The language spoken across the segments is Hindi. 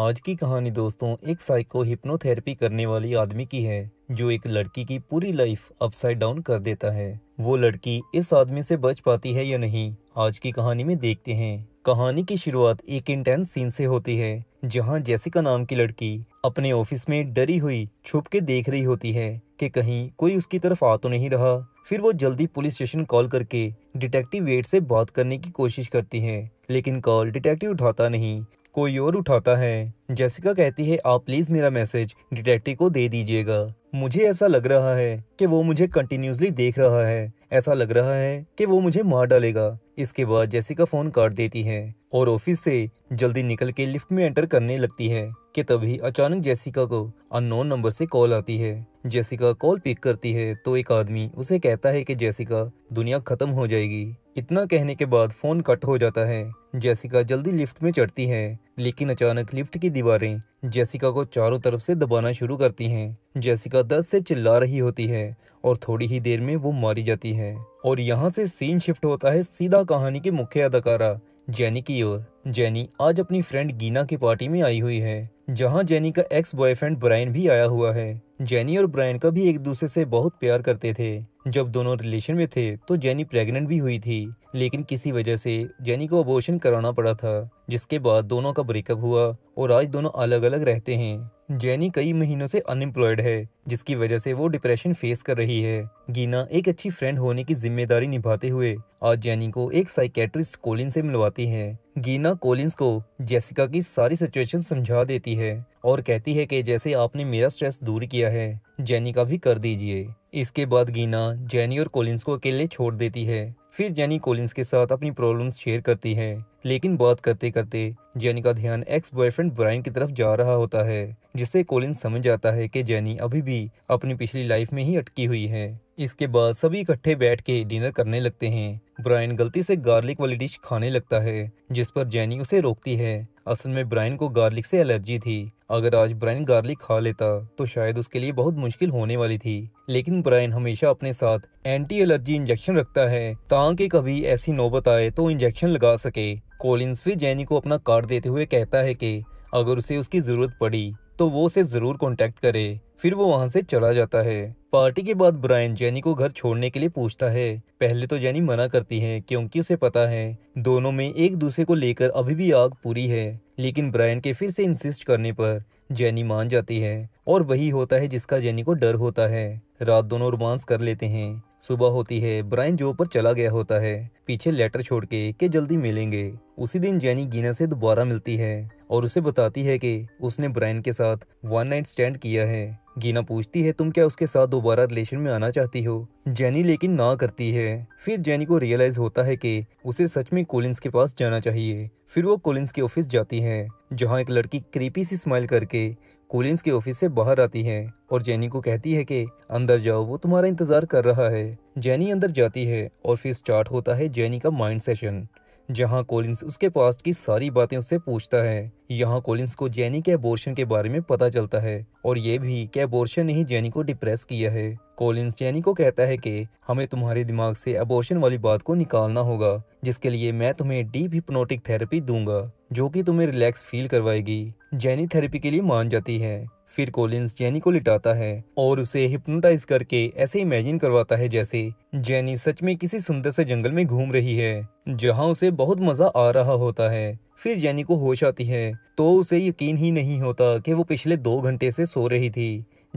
आज की कहानी दोस्तों एक साइको हिप्नोथेरेपी करने वाली आदमी की है जो एक लड़की की पूरी लाइफ अपसाइड डाउन कर देता है वो लड़की इस आदमी से बच पाती है या नहीं आज की कहानी में देखते हैं कहानी की शुरुआत एक इंटेंस सीन से होती है जहां जैसिका नाम की लड़की अपने ऑफिस में डरी हुई छुप के देख रही होती है कि कहीं कोई उसकी तरफ आ तो नहीं रहा फिर वो जल्दी पुलिस स्टेशन कॉल करके डिटेक्टिव वेट से बात करने की कोशिश करती है लेकिन कॉल डिटेक्टिव उठाता नहीं कोई और उठाता है जेसिका कहती है आप प्लीज मेरा मैसेज डिटेक्टिव को दे दीजिएगा मुझे ऐसा लग रहा है कि वो मुझे कंटिन्यूसली देख रहा है ऐसा लग रहा है कि वो मुझे मार डालेगा इसके बाद जेसिका फोन काट देती है और ऑफिस से जल्दी निकल के लिफ्ट में एंटर करने लगती है कि तभी अचानक जेसिका को अननोन नंबर से कॉल आती है जेसिका कॉल पिक करती है तो एक आदमी उसे कहता है कि जेसिका दुनिया खत्म हो जाएगी इतना कहने के बाद फोन कट हो जाता है जैसिका जल्दी लिफ्ट में चढ़ती है लेकिन अचानक लिफ्ट की दीवारें जैसिका को चारों तरफ से दबाना शुरू करती हैं जैसिका दर्द से चिल्ला रही होती है और थोड़ी ही देर में वो मारी जाती है और यहाँ से सीन शिफ्ट होता है सीधा कहानी के मुख्य अदाकारा जैनी की ओर जैनी आज अपनी फ्रेंड गीना की पार्टी में आई हुई है जहाँ जैनी का एक्स बॉयफ्रेंड ब्रायन भी आया हुआ है जैनी और ब्रायन का भी एक दूसरे से बहुत प्यार करते थे जब दोनों रिलेशन में थे तो जैनी प्रेग्नेंट भी हुई थी लेकिन किसी वजह से जैनी को अबोर्शन कराना पड़ा था जिसके बाद दोनों का ब्रेकअप हुआ और आज दोनों अलग अलग रहते हैं जैनी कई महीनों से अनएम्प्लॉयड है जिसकी वजह से वो डिप्रेशन फेस कर रही है गीना एक अच्छी फ्रेंड होने की जिम्मेदारी निभाते हुए आज जैनी को एक साइकेट्रिस्ट कोलिन से मिलवाती है गीना कोलिंस को जेसिका की सारी सिचुएशन समझा देती है और कहती है कि जैसे आपने मेरा स्ट्रेस दूर किया है जेनी का भी कर दीजिए इसके बाद गीना जैनी और कोलिंस को अकेले छोड़ देती है फिर जैनी कोलिंस के साथ अपनी प्रॉब्लम्स शेयर करती है लेकिन बात करते करते जैनी का ध्यान एक्स बॉयफ्रेंड ब्रायन की तरफ जा रहा होता है जिसे कोलिन समझ जाता है कि जैनी अभी भी अपनी पिछली लाइफ में ही अटकी हुई है इसके बाद सभी इकट्ठे बैठ के डिनर करने लगते हैं ब्रायन गलती से गार्लिक वाली डिश खाने लगता है जिस पर जैनी उसे रोकती है असल में ब्राइन को गार्लिक से एलर्जी थी अगर आज ब्राइन गार्लिक खा लेता तो शायद उसके लिए बहुत मुश्किल होने वाली थी लेकिन ब्रायन हमेशा अपने साथ एंटी एलर्जी इंजेक्शन रखता है ताकि कभी ऐसी नौबत आए तो इंजेक्शन लगा सके कोलिंस फिर जैनी को अपना कार्ड देते हुए कहता है कि अगर उसे उसकी जरूरत पड़ी तो वो उसे जरूर कॉन्टेक्ट करे फिर वो वहाँ से चला जाता है पार्टी के बाद ब्रायन जैनी को घर छोड़ने के लिए पूछता है पहले तो जैनी मना करती है क्योंकि उसे पता है दोनों में एक दूसरे को लेकर अभी भी आग पूरी है लेकिन ब्रायन के फिर से इंसिस्ट करने पर जैनी मान जाती है और वही होता है जिसका जैनी को डर होता है रात दोनों रोमांस कर लेते हैं सुबह होती है ब्रायन जो पर चला गया होता है पीछे लेटर छोड़ के के जल्दी मिलेंगे उसी दिन जैनी गीना से दोबारा मिलती है और उसे बताती है कि उसने ब्रायन के साथ वन नाइट स्टैंड किया है गीना पूछती है तुम क्या उसके साथ दोबारा रिलेशन में आना चाहती हो जैनी लेकिन ना करती है फिर जैनी को रियलाइज होता है कि उसे सच में कोलिंस के पास जाना चाहिए फिर वो कोलिंस के ऑफिस जाती है जहां एक लड़की क्रीपी सी स्माइल करके कोलिंस के ऑफिस से बाहर आती है और जेनी को कहती है कि अंदर जाओ वो तुम्हारा इंतजार कर रहा है जेनी अंदर जाती है और फिर स्टार्ट होता है जेनी का माइंड सेशन जहां कोलिंस उसके पास्ट की सारी बातें उससे पूछता है यहाँ कोलिंस को जेनी के एबोर्शन के बारे में पता चलता है और ये भी कि एबोर्शन ने ही जेनी को डिप्रेस किया है कोलिंस जेनी को कहता है कि हमें तुम्हारे दिमाग से अबोर्शन वाली बात को निकालना होगा जिसके लिए मैं तुम्हें डीप हिप्नोटिक थेरेपी दूंगा जो कि तुम्हें रिलैक्स फील करवाएगी जैनी थेरेपी के लिए मान जाती है फिर कोलिंस जैनी को लिटाता है और उसे हिप्नोटाइज करके ऐसे इमेजिन करवाता है जैसे जैनी सच में किसी सुंदर से जंगल में घूम रही है जहां उसे बहुत मजा आ रहा होता है फिर जैनी को होश आती है तो उसे यकीन ही नहीं होता कि वो पिछले दो घंटे से सो रही थी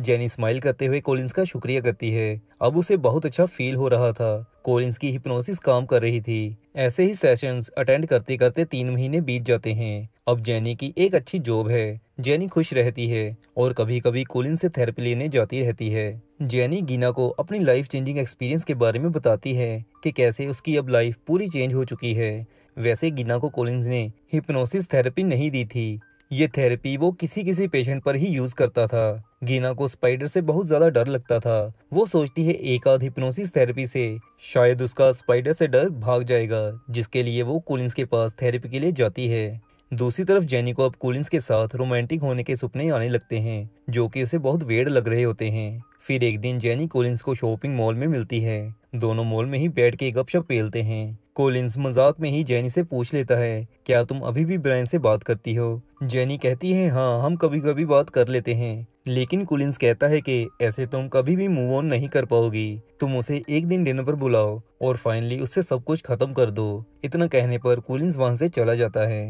जेनी स्माइल करते हुए कोलिंस का शुक्रिया करती है अब उसे बहुत अच्छा फील हो रहा था कोलिंस की हिप्नोसिस काम कर रही थी ऐसे ही सेशंस अटेंड करते करते तीन महीने बीत जाते हैं अब जेनी की एक अच्छी जॉब है जेनी खुश रहती है और कभी कभी कोलिन से थेरेपी लेने जाती रहती है जेनी गीना को अपनी लाइफ चेंजिंग एक्सपीरियंस के बारे में बताती है कि कैसे उसकी अब लाइफ पूरी चेंज हो चुकी है वैसे गीना को कोलिंस ने हिप्नोसिस थेरेपी नहीं दी थी ये थेरेपी वो किसी किसी पेशेंट पर ही यूज़ करता था गीना को स्पाइडर से बहुत ज्यादा डर लगता था वो सोचती है एक आध हिप्नोसिस थेरेपी से शायद उसका स्पाइडर से डर भाग जाएगा जिसके लिए वो कुलिंस के पास थेरेपी के लिए जाती है दूसरी तरफ जेनी को अब कोलिंस के साथ रोमांटिक होने के सपने आने लगते हैं जो कि उसे बहुत वेड़ लग रहे होते हैं फिर एक दिन जेनी कोलिंस को शॉपिंग मॉल में मिलती है दोनों मॉल में ही बैठ के गपशप पेलते हैं कोलिंस मजाक में ही जैनी से पूछ लेता है क्या तुम अभी भी ब्रायन से बात करती हो जैनी कहती है हाँ हम कभी कभी बात कर लेते हैं लेकिन कुलिंस कहता है कि ऐसे तुम कभी भी मूव ऑन नहीं कर पाओगी तुम उसे एक दिन डिनर पर बुलाओ और फाइनली उससे सब कुछ खत्म कर दो इतना कहने पर कुलिंस वहां से चला जाता है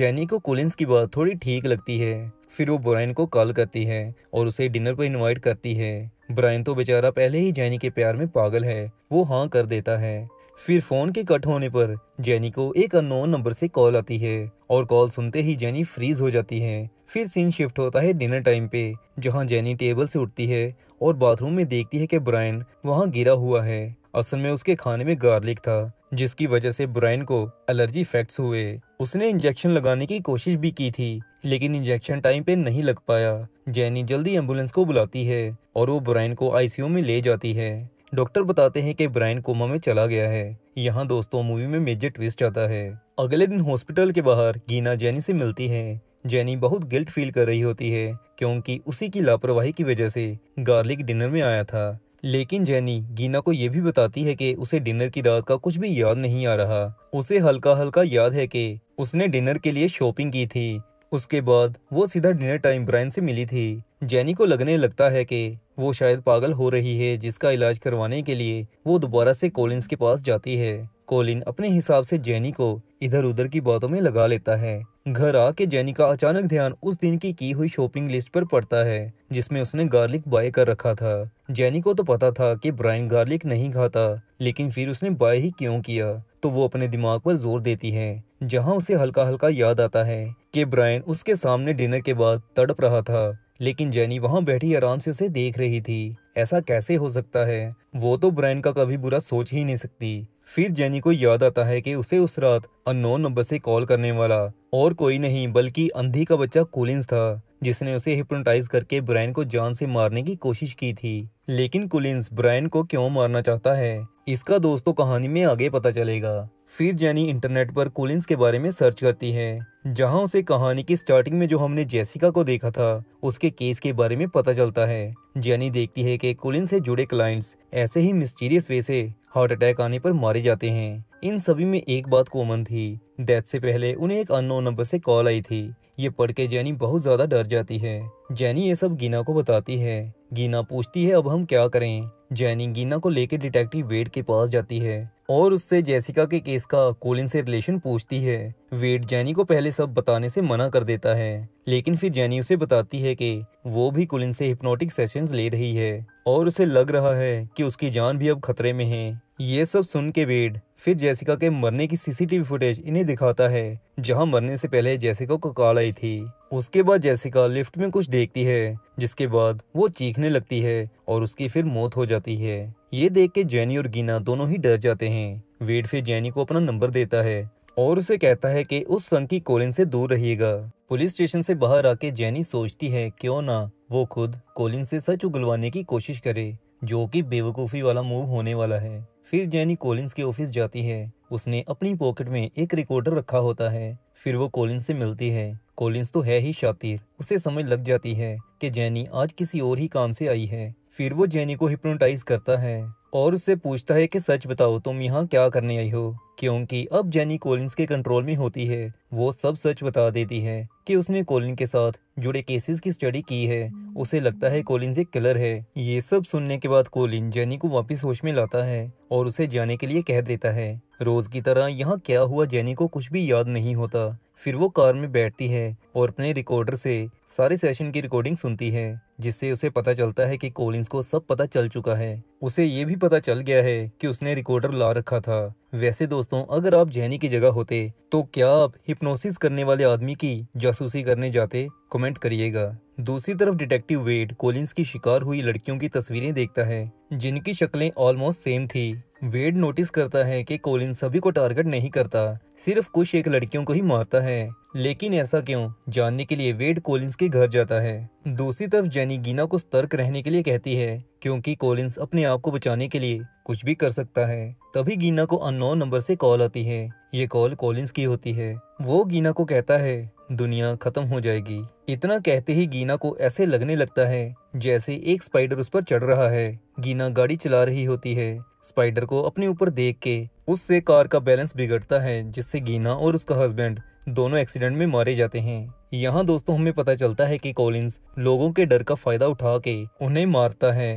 जैनी को कुलिंस की बात थोड़ी ठीक लगती है फिर वो ब्रायन को कॉल करती है और उसे डिनर पर इन्वाइट करती है ब्रायन तो बेचारा पहले ही जैनी के प्यार में पागल है वो हाँ कर देता है फिर फोन के कट होने पर जेनी को एक अननोन नंबर से कॉल आती है और कॉल सुनते ही जेनी फ्रीज हो जाती है फिर सीन शिफ्ट होता है डिनर टाइम पे जहाँ जैनी टेबल से उठती है और बाथरूम में देखती है कि ब्रायन वहाँ गिरा हुआ है असल में उसके खाने में गार्लिक था जिसकी वजह से ब्रायन को एलर्जी इफेक्ट्स हुए उसने इंजेक्शन लगाने की कोशिश भी की थी लेकिन इंजेक्शन टाइम पे नहीं लग पाया जैनी जल्दी एम्बुलेंस को बुलाती है और वो ब्रायन को आईसीयू में ले जाती है डॉक्टर बताते हैं कि ब्रायन कोमा में चला गया है यहाँ दोस्तों मूवी में मेजर ट्विस्ट आता है अगले दिन हॉस्पिटल के बाहर गीना जैनी से मिलती है जैनी बहुत गिल्ट फील कर रही होती है क्योंकि उसी की लापरवाही की वजह से गार्लिक डिनर में आया था लेकिन जैनी गीना को यह भी बताती है कि उसे डिनर की रात का कुछ भी याद नहीं आ रहा उसे हल्का हल्का याद है कि उसने डिनर के लिए शॉपिंग की थी उसके बाद वो सीधा डिनर टाइम ब्रायन से मिली थी जैनी को लगने लगता है कि वो शायद पागल हो रही है जिसका इलाज करवाने के लिए वो दोबारा से कोलिन के पास जाती है कोलिन अपने हिसाब से जैनी को इधर उधर की बातों में लगा लेता है घर आके जैनी का अचानक ध्यान उस दिन की की हुई शॉपिंग लिस्ट पर पड़ता है जिसमें उसने गार्लिक बाय कर रखा था जैनी को तो पता था कि ब्रायन गार्लिक नहीं खाता लेकिन फिर उसने बाय ही क्यों किया तो वो अपने दिमाग पर जोर देती है जहां उसे हल्का हल्का याद आता है कि ब्रायन उसके सामने डिनर के बाद तड़प रहा था लेकिन जेनी वहां बैठी आराम से उसे देख रही थी ऐसा कैसे हो सकता है वो तो ब्रायन का कभी बुरा सोच ही नहीं सकती फिर जेनी को याद आता है कि उसे उस रात अननोन नंबर से कॉल करने वाला और कोई नहीं बल्कि अंधी का बच्चा कोलिंस था जिसने उसे हिप्नोटाइज करके ब्रायन को जान से मारने की कोशिश की थी लेकिन कुलिंस ब्रायन को क्यों मारना चाहता है इसका दोस्तों तो कहानी में आगे पता चलेगा फिर जैनी इंटरनेट पर कोलिंस के बारे में सर्च करती है जहां उसे कहानी की स्टार्टिंग में जो हमने जेसिका को देखा था उसके केस के बारे में पता चलता है जैनी देखती है कि कोलिन से जुड़े क्लाइंट्स ऐसे ही मिस्टीरियस वे से हार्ट अटैक आने पर मारे जाते हैं इन सभी में एक बात कॉमन थी डेथ से पहले उन्हें एक अननोन नंबर से कॉल आई थी ये पढ़ के जैनी बहुत ज्यादा डर जाती है जैनी ये सब गिना को बताती है गीना पूछती है अब हम क्या करें जैनी गीना को लेकर डिटेक्टिव वेड के पास जाती है और उससे जैसिका के केस का कोलिन से रिलेशन पूछती है वेड जैनी को पहले सब बताने से मना कर देता है लेकिन फिर जैनी उसे बताती है कि वो भी कोलिन से हिप्नोटिक सेशंस ले रही है और उसे लग रहा है कि उसकी जान भी अब खतरे में है ये सब सुन के वेड फिर जैसिका के मरने की सीसीटीवी फुटेज इन्हें दिखाता है जहाँ मरने से पहले जैसिका को कॉल आई थी उसके बाद जैसिका लिफ्ट में कुछ देखती है जिसके बाद वो चीखने लगती है और उसकी फिर मौत हो जाती है ये देख के जैनी और गीना दोनों ही डर जाते हैं वेड फिर जैनी को अपना नंबर देता है और उसे कहता है कि उस संघ की कोलिन से दूर रहिएगा पुलिस स्टेशन से बाहर आके जैनी सोचती है क्यों ना वो खुद कोलिन से सच उगलवाने की कोशिश करे जो कि बेवकूफ़ी वाला मूव होने वाला है फिर जैनी कोलिन के ऑफिस जाती है उसने अपनी पॉकेट में एक रिकॉर्डर रखा होता है फिर वो कोलिन से मिलती है कोलिंस तो है ही शातिर उसे समझ लग जाती है कि जैनी आज किसी और ही काम से आई है फिर वो जैनी को हिप्नोटाइज करता है और उससे पूछता है कि सच बताओ तुम यहाँ क्या करने आई हो क्योंकि अब जेनी कोलिंस के कंट्रोल में होती है वो सब सच बता देती है कि उसने कोलिन के साथ जुड़े केसेस की स्टडी की है उसे लगता है कोलिन एक किलर है ये सब सुनने के बाद कोलिन जेनी को वापस होश में लाता है और उसे जाने के लिए कह देता है रोज की तरह यहाँ क्या हुआ जेनी को कुछ भी याद नहीं होता फिर वो कार में बैठती है और अपने रिकॉर्डर से सारे सेशन की रिकॉर्डिंग सुनती है जिससे उसे पता चलता है कि कोलिंस को सब पता चल चुका है उसे ये भी पता चल गया है कि उसने रिकॉर्डर ला रखा था वैसे दोस्तों अगर आप जैनी की जगह होते तो क्या आप हिप्नोसिस करने वाले आदमी की जासूसी करने जाते कमेंट करिएगा दूसरी तरफ डिटेक्टिव वेड कोलिंस की शिकार हुई लड़कियों की तस्वीरें देखता है जिनकी शक्लें ऑलमोस्ट सेम थी वेड नोटिस करता है कि कोलिन सभी को टारगेट नहीं करता सिर्फ कुछ एक लड़कियों को ही मारता है लेकिन ऐसा क्यों जानने के लिए वेड कोलिंस के घर जाता है दूसरी तरफ जेनी गीना को सतर्क रहने के लिए कहती है क्योंकि कोलिंस अपने आप को बचाने के लिए कुछ भी कर सकता है तभी गीना को अननोन नंबर से कॉल आती है ये कॉल कोलिंस की होती है वो गीना को कहता है दुनिया खत्म हो जाएगी इतना कहते ही गीना को ऐसे लगने लगता है जैसे एक स्पाइडर उस पर चढ़ रहा है गीना गाड़ी चला रही होती है स्पाइडर को अपने ऊपर देख के उससे कार का बैलेंस बिगड़ता है जिससे गीना और उसका हस्बैंड दोनों एक्सीडेंट में मारे जाते हैं यहाँ दोस्तों हमें पता चलता है कि कॉलिन्स लोगों के डर का फायदा उठा के उन्हें मारता है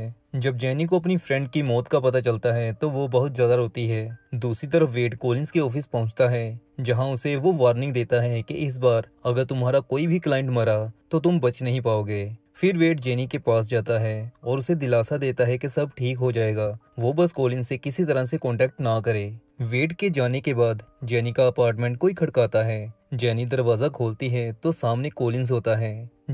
जब जेनी को अपनी फ्रेंड की मौत का पता चलता है तो वो बहुत ज्यादा रोती है दूसरी तरफ वेट कोलिंस के ऑफिस पहुंचता है जहां उसे वो वार्निंग देता है कि इस बार अगर तुम्हारा कोई भी क्लाइंट मरा तो तुम बच नहीं पाओगे फिर वेट जेनी के पास जाता है और उसे दिलासा देता है कि सब ठीक हो जाएगा वो बस कोलिन से किसी तरह से कॉन्टेक्ट ना करे वेट के जाने के बाद जेनी का अपार्टमेंट कोई खड़काता है जैनी दरवाज़ा खोलती है तो सामने कोलिंस होता है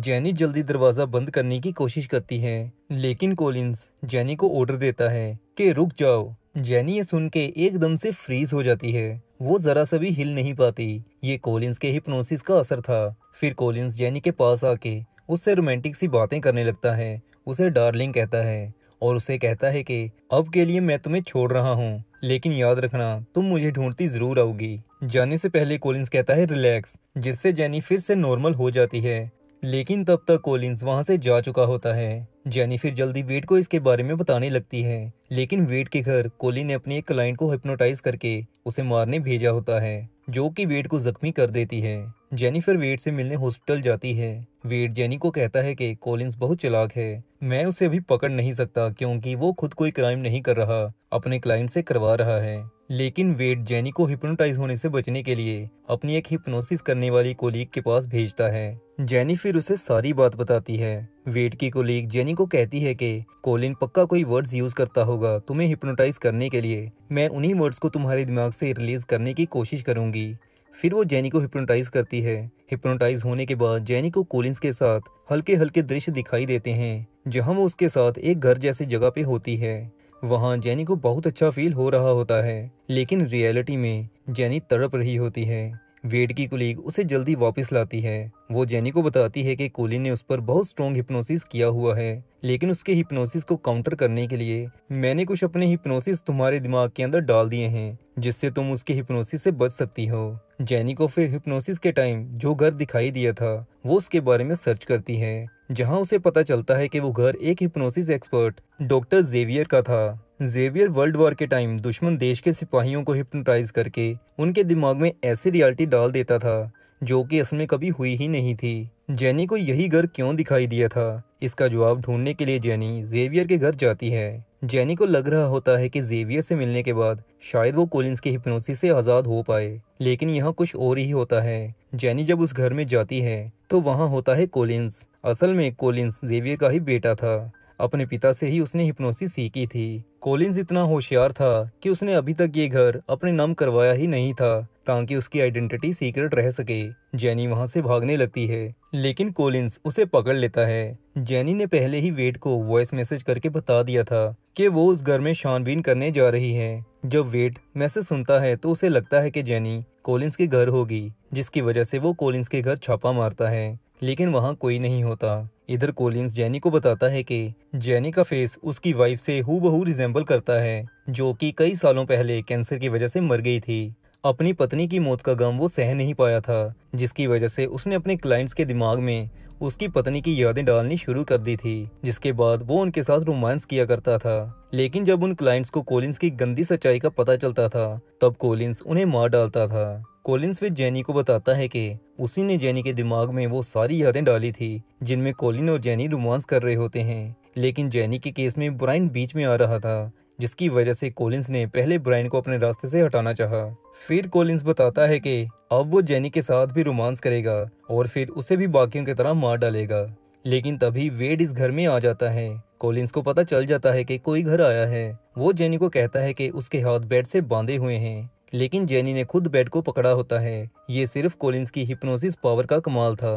जैनी जल्दी दरवाज़ा बंद करने की कोशिश करती है लेकिन कोलिंस जैनी को ऑर्डर देता है कि रुक जाओ जैनी ये सुन के एकदम से फ्रीज हो जाती है वो जरा सा भी हिल नहीं पाती ये कोलिंस के हिप्नोसिस का असर था फिर कोलिंस जैनी के पास आके उससे रोमांटिक सी बातें करने लगता है उसे डार्लिंग कहता है और उसे कहता है कि अब के लिए मैं तुम्हें छोड़ रहा हूँ लेकिन याद रखना तुम मुझे ढूंढती जरूर आओगी जाने से पहले कोलिंस कहता है रिलैक्स जिससे जेनी फिर से नॉर्मल हो जाती है लेकिन तब तक कोलिंस वहां से जा चुका होता है जैनी फिर जल्दी वेट को इसके बारे में बताने लगती है लेकिन वेट के घर कोली ने अपने एक क्लाइंट को हिप्नोटाइज करके उसे मारने भेजा होता है जो कि वेट को जख्मी कर देती है जेनिफर वेट से मिलने हॉस्पिटल जाती है वेट जेनी को कहता है कि कोलिंस बहुत चलाक है मैं उसे अभी पकड़ नहीं सकता क्योंकि वो खुद कोई क्राइम नहीं कर रहा अपने क्लाइंट से करवा रहा है लेकिन वेट जेनी को हिप्नोटाइज होने से बचने के लिए अपनी एक हिप्नोसिस करने वाली कोलीग के पास भेजता है जेनी फिर उसे सारी बात बताती है वेट की कोलीग जेनी को कहती है कि कोलिन पक्का कोई वर्ड्स यूज करता होगा तुम्हें हिप्नोटाइज करने के लिए मैं उन्हीं वर्ड्स को तुम्हारे दिमाग से रिलीज करने की कोशिश करूंगी फिर वो जेनी को हिप्नोटाइज करती है हिप्नोटाइज होने के बाद जैनी को कोलिंस के साथ हल्के हल्के दृश्य दिखाई देते हैं जहां वो उसके साथ एक घर जैसी जगह पे होती है वहां जैनी को बहुत अच्छा फील हो रहा होता है लेकिन रियलिटी में जैनी तड़प रही होती है वेड की कुलीग उसे जल्दी वापस लाती है वो जेनी को बताती है कि कोलिन ने उस पर बहुत स्ट्रॉन्ग हिप्नोसिस किया हुआ है लेकिन उसके हिप्नोसिस को काउंटर करने के लिए मैंने कुछ अपने हिप्नोसिस तुम्हारे दिमाग के अंदर डाल दिए हैं जिससे तुम उसके हिप्नोसिस से बच सकती हो जैनी को फिर हिप्नोसिस के टाइम जो घर दिखाई दिया था वो उसके बारे में सर्च करती है जहां उसे पता चलता है कि वो घर एक हिप्नोसिस एक्सपर्ट डॉक्टर जेवियर का था जेवियर वर्ल्ड वॉर के टाइम दुश्मन देश के सिपाहियों को हिप्नोटाइज करके उनके दिमाग में ऐसी रियलिटी डाल देता था जो कि असल में कभी हुई ही नहीं थी जैनी को यही घर क्यों दिखाई दिया था इसका जवाब ढूंढने के लिए जेनी जेवियर के घर जाती है जैनी को लग रहा होता है कि जेवियर से मिलने के बाद शायद वो कोलिंस की हिप्नोसिस से आज़ाद हो पाए लेकिन यहाँ कुछ और ही होता है जैनी जब उस घर में जाती है तो वहाँ होता है कोलिंस असल में कोलिंस जेवियर का ही बेटा था अपने पिता से ही उसने हिप्नोसिस सीखी थी कोलिंस इतना होशियार था कि उसने अभी तक ये घर अपने नाम करवाया ही नहीं था ताकि उसकी आइडेंटिटी सीक्रेट रह सके जैनी वहां से भागने लगती है लेकिन कोलिंस उसे पकड़ लेता है जैनी ने पहले ही वेट को वॉइस मैसेज करके बता दिया था कि वो उस घर में छानबीन करने जा रही है जब वेट मैसेज सुनता है तो उसे लगता है कि जैनी कोलिंस के घर होगी जिसकी वजह से वो कोलिंस के घर छापा मारता है लेकिन वहाँ कोई नहीं होता इधर कोलिंस जैनी को बताता है कि जैनी का फेस उसकी वाइफ से हूबहू रिजेंबल करता है जो कि कई सालों पहले कैंसर की वजह से मर गई थी अपनी पत्नी की मौत का गम वो सह नहीं पाया था जिसकी वजह से उसने अपने क्लाइंट्स के दिमाग में उसकी पत्नी की यादें डालनी शुरू कर दी थी जिसके बाद वो उनके साथ रोमांस किया करता था लेकिन जब उन क्लाइंट्स को कोलिंस की गंदी सच्चाई का पता चलता था तब कोलिंस उन्हें मार डालता था कोलिंस फिर जैनी को बताता है कि उसी ने जैनी के दिमाग में वो सारी यादें डाली थी जिनमें कोलिन और जैनी रोमांस कर रहे होते हैं लेकिन जैनी के केस में ब्राइन बीच में आ रहा था जिसकी वजह से कोलिंस ने पहले ब्राइन को अपने रास्ते से हटाना चाहा। फिर कोलिंस बताता है कि अब वो जैनी के साथ भी रोमांस करेगा और फिर उसे भी बाकियों की तरह मार डालेगा लेकिन तभी वेड इस घर में आ जाता है कोलिंस को पता चल जाता है कि कोई घर आया है वो जेनी को कहता है कि उसके हाथ बेड से बांधे हुए हैं लेकिन जैनी ने खुद बेड को पकड़ा होता है ये सिर्फ कोलिंस की हिप्नोसिस पावर का कमाल था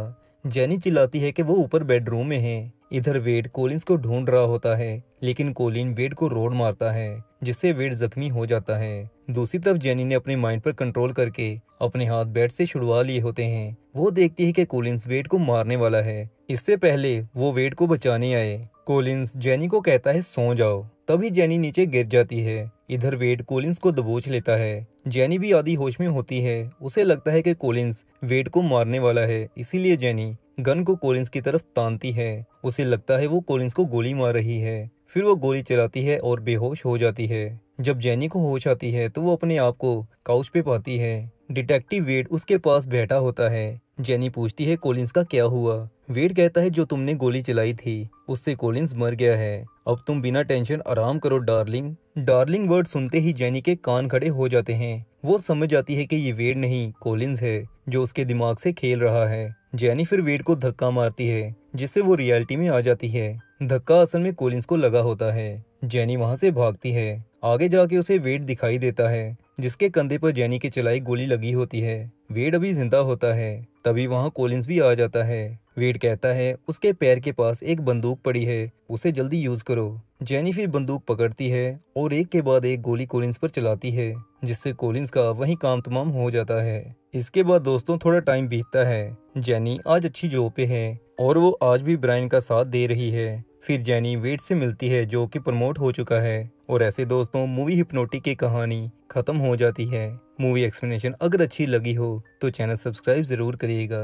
जैनी चिल्लाती है कि वो ऊपर बेडरूम में है इधर वेड कोलिंस को ढूंढ रहा होता है लेकिन कोलिन वेड को रोड मारता है जिससे वेड जख्मी हो जाता है दूसरी तरफ जेनी ने अपने माइंड पर कंट्रोल करके अपने हाथ बेड से छुड़वा लिए होते हैं वो देखती है कि कोलिंस वेड को मारने वाला है इससे पहले वो वेड को बचाने आए कोलिंस जेनी को कहता है सो जाओ तभी जैनी नीचे गिर जाती है इधर वेड कोलिंस को दबोच लेता है जैनी भी आधी होश में होती है उसे लगता है कि कोलिंस वेड को मारने वाला है इसीलिए जैनी गन को कोलिंस की तरफ तानती है उसे लगता है वो कोलिंस को गोली मार रही है फिर वो गोली चलाती है और बेहोश हो जाती है जब जैनी को होश आती है तो वो अपने आप को काउच पे पाती है डिटेक्टिव वेड उसके पास बैठा होता है जेनी पूछती है कोलिंस का क्या हुआ वेड कहता है जो तुमने गोली चलाई थी उससे कोलिंस मर गया है अब तुम बिना टेंशन आराम करो डार्लिंग डार्लिंग वर्ड सुनते ही जेनी के कान खड़े हो जाते हैं वो समझ जाती है कि ये वेड नहीं कोलिंस है जो उसके दिमाग से खेल रहा है जेनी फिर वेड को धक्का मारती है जिससे वो रियलिटी में आ जाती है धक्का असल में कोलिंस को लगा होता है जेनी वहां से भागती है आगे जाके उसे वेट दिखाई देता है जिसके कंधे पर जैनी की चलाई गोली लगी होती है वेड अभी जिंदा होता है तभी वहाँ कोलिंस भी आ जाता है वेड कहता है उसके पैर के पास एक बंदूक पड़ी है उसे जल्दी यूज करो जैनी फिर बंदूक पकड़ती है और एक के बाद एक गोली कोलिंस पर चलाती है जिससे कोलिंस का वही काम तमाम हो जाता है इसके बाद दोस्तों थोड़ा टाइम बीतता है जैनी आज अच्छी जॉब पे है और वो आज भी ब्रायन का साथ दे रही है फिर जैनी वेट से मिलती है जो कि प्रमोट हो चुका है और ऐसे दोस्तों मूवी हिप्नोटिक की कहानी खत्म हो जाती है मूवी एक्सप्लेनेशन अगर अच्छी लगी हो तो चैनल सब्सक्राइब जरूर करिएगा